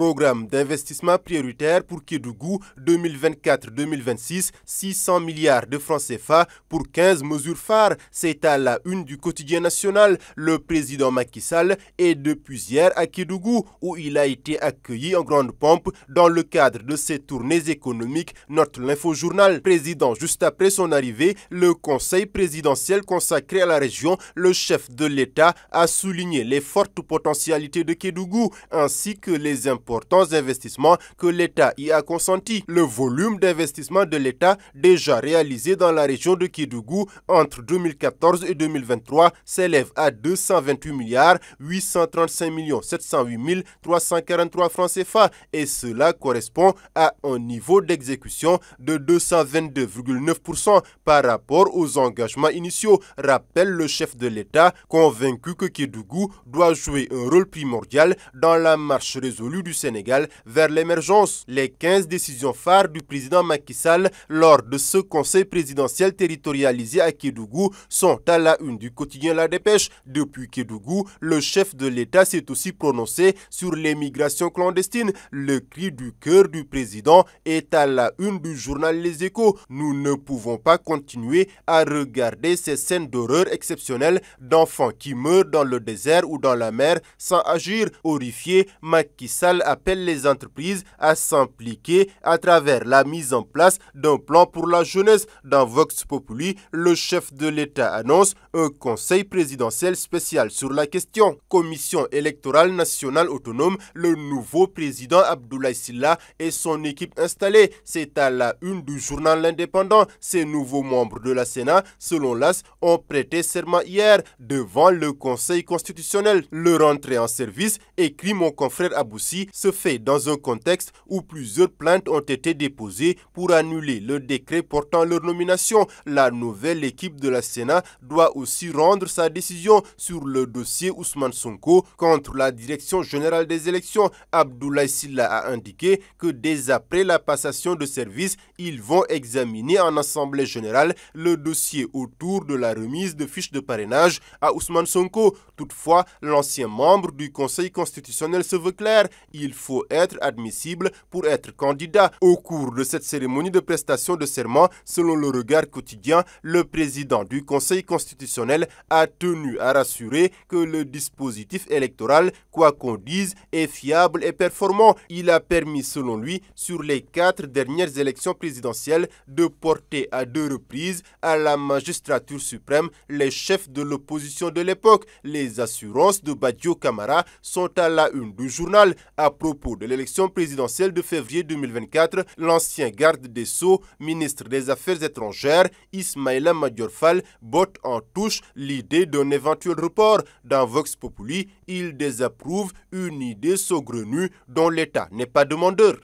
Programme d'investissement prioritaire pour Kédougou 2024-2026, 600 milliards de francs CFA pour 15 mesures phares. C'est à la une du quotidien national. Le président Macky Sall est depuis hier à Kédougou où il a été accueilli en grande pompe dans le cadre de ses tournées économiques, notre l'info journal. Président, juste après son arrivée, le conseil présidentiel consacré à la région, le chef de l'État a souligné les fortes potentialités de Kédougou ainsi que les impôts investissements que l'État y a consenti. Le volume d'investissement de l'État déjà réalisé dans la région de Kidougou entre 2014 et 2023 s'élève à 228 milliards 835 millions 708 343 francs CFA et cela correspond à un niveau d'exécution de 222,9% par rapport aux engagements initiaux, rappelle le chef de l'État, convaincu que Kidougou doit jouer un rôle primordial dans la marche résolue du Sénégal vers l'émergence. Les 15 décisions phares du président Macky Sall lors de ce conseil présidentiel territorialisé à Kédougou sont à la une du quotidien La Dépêche. Depuis Kédougou, le chef de l'État s'est aussi prononcé sur l'émigration clandestine. Le cri du cœur du président est à la une du journal Les Échos. Nous ne pouvons pas continuer à regarder ces scènes d'horreur exceptionnelles d'enfants qui meurent dans le désert ou dans la mer sans agir. Horrifié, Macky Sall appelle les entreprises à s'impliquer à travers la mise en place d'un plan pour la jeunesse. Dans Vox Populi, le chef de l'État annonce un conseil présidentiel spécial sur la question. Commission électorale nationale autonome, le nouveau président Abdoulaye Silla et son équipe installée. C'est à la une du journal indépendant. Ces nouveaux membres de la Sénat, selon l'AS, ont prêté serment hier devant le Conseil constitutionnel. Leur entrée en service, écrit mon confrère Aboussi, se fait dans un contexte où plusieurs plaintes ont été déposées pour annuler le décret portant leur nomination. La nouvelle équipe de la Sénat doit aussi rendre sa décision sur le dossier Ousmane Sonko contre la Direction générale des élections. Abdoulaye Silla a indiqué que dès après la passation de service, ils vont examiner en Assemblée générale le dossier autour de la remise de fiches de parrainage à Ousmane Sonko. Toutefois, l'ancien membre du Conseil constitutionnel se veut clair il faut être admissible pour être candidat. Au cours de cette cérémonie de prestation de serment, selon le regard quotidien, le président du Conseil constitutionnel a tenu à rassurer que le dispositif électoral, quoi qu'on dise, est fiable et performant. Il a permis, selon lui, sur les quatre dernières élections présidentielles, de porter à deux reprises à la magistrature suprême les chefs de l'opposition de l'époque. Les assurances de Badio Camara sont à la une du journal. À propos de l'élection présidentielle de février 2024, l'ancien garde des Sceaux, ministre des Affaires étrangères, Ismaïla Madiorfal, botte en touche l'idée d'un éventuel report. Dans Vox Populi, il désapprouve une idée saugrenue dont l'État n'est pas demandeur.